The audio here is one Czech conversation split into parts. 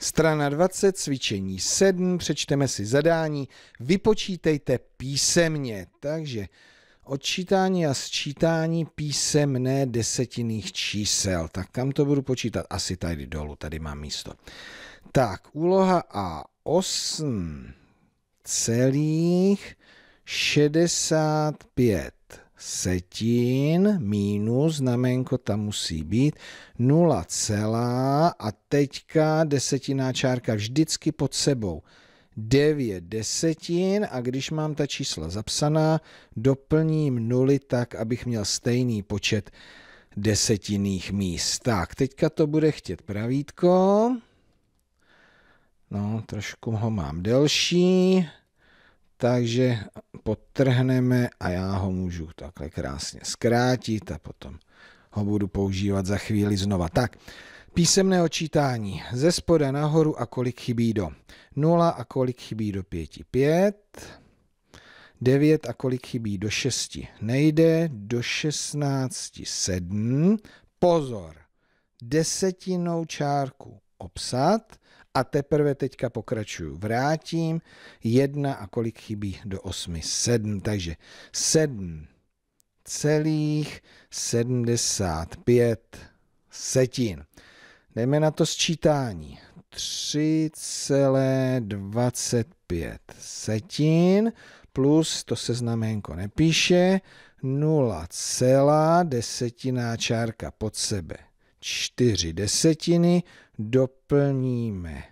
Strana 20, cvičení 7, přečteme si zadání, vypočítejte písemně. Takže odčítání a sčítání písemné desetinných čísel. Tak kam to budu počítat? Asi tady dolů, tady mám místo. Tak, úloha A8 celých 65 setin mínus, znamenko tam musí být 0 celá a teďka desetiná čárka vždycky pod sebou. 9 desetin a když mám ta čísla zapsaná, doplním nuly tak, abych měl stejný počet desetinných míst. Tak, teďka to bude chtět pravítko. No, trošku ho mám delší, takže podtrhneme a já ho můžu takhle krásně zkrátit a potom ho budu používat za chvíli znova. Tak, písemné očítání ze spoda nahoru a kolik chybí do 0 a kolik chybí do 5, 5, 9 a kolik chybí do 6, nejde, do 16, 7, pozor, desetinou čárku obsat, a teprve teďka pokračuju. Vrátím jedna a kolik chybí do osmi? sedm, takže sedm celých sedmdesát pět setin. Jdeme na to sčítání. 3,25 setin plus, to se znamenko nepíše, 0, desetinná čárka pod sebe. 4 desetiny doplníme,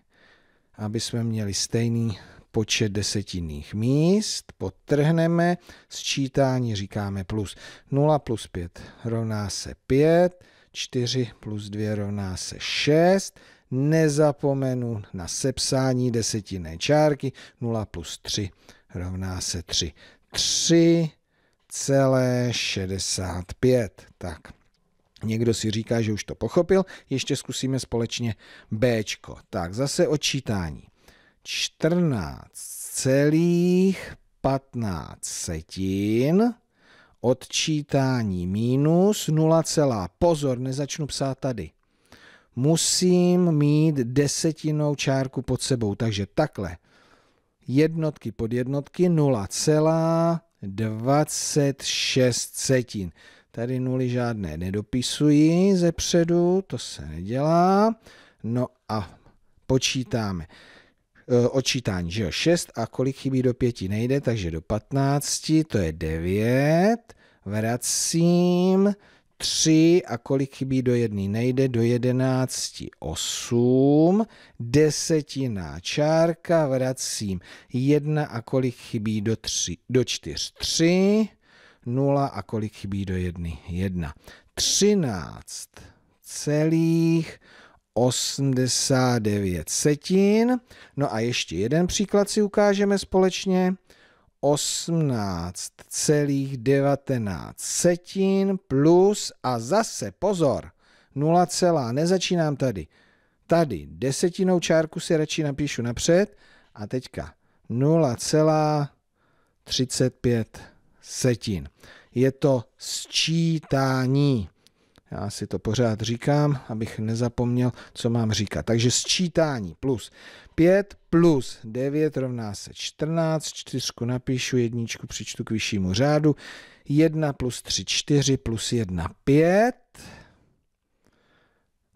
aby jsme měli stejný počet desetinných míst, potrhneme, sčítání říkáme plus. 0 plus 5 rovná se 5, 4 plus 2 rovná se 6, nezapomenu na sepsání desetinné čárky, 0 plus 3 rovná se 3. 3,65. celé 65. Tak. Někdo si říká, že už to pochopil, ještě zkusíme společně B. Tak zase odčítání. 14 celých setin odčítání minus 0, pozor, nezačnu psát tady. Musím mít desetinou čárku pod sebou, takže takhle. Jednotky pod jednotky 0,26 setin. Tady nuly žádné nedopisují ze předu, to se nedělá. No a počítáme. E, odčítání, že jo, 6 a kolik chybí do 5 nejde, takže do 15, to je 9. Vracím 3 a kolik chybí do 1 nejde, do 11, 8. Desetina čárka, vracím 1 a kolik chybí do 4, 3, do 0 a kolik chybí do 1? 1. 13 celých 89 setin. No a ještě jeden příklad si ukážeme společně. 18,19 setin plus a zase pozor, 0, nezačínám tady. Tady desetinou čárku si radši napíšu napřed a teďka 0,35 setin. Je to sčítání. Já si to pořád říkám, abych nezapomněl, co mám říkat. Takže sčítání plus 5 plus 9 rovná se 14, čtyřku napíšu, jedničku přičtu k vyššímu řádu, 1 plus 3, 4 plus 1, 5,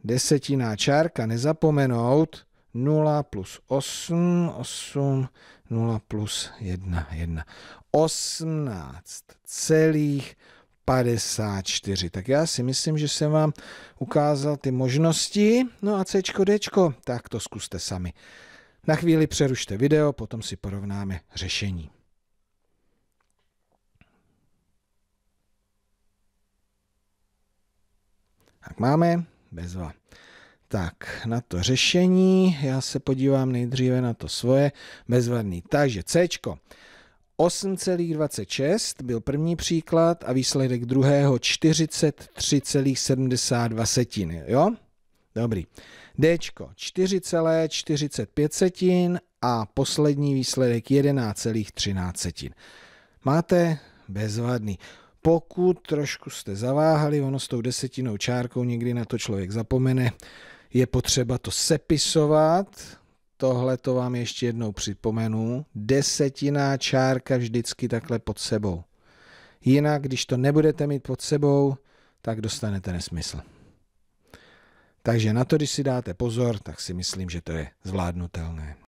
desetiná čárka, nezapomenout, 0 plus 8, 8, 0 plus 1, 1. 18 celých 54. Tak já si myslím, že jsem vám ukázal ty možnosti. No a C, D, tak to zkuste sami. Na chvíli přerušte video, potom si porovnáme řešení. Tak máme bezva. Tak, na to řešení, já se podívám nejdříve na to svoje, bezvadný. Takže C. 8,26 byl první příklad a výsledek druhého 43,72 setiny, jo? Dobrý. D 4,45 setin a poslední výsledek 11,13 setin. Máte bezvadný. Pokud trošku jste zaváhali, ono s tou desetinou čárkou někdy na to člověk zapomene, je potřeba to sepisovat, tohle to vám ještě jednou připomenu, desetiná čárka vždycky takhle pod sebou. Jinak, když to nebudete mít pod sebou, tak dostanete nesmysl. Takže na to, když si dáte pozor, tak si myslím, že to je zvládnutelné.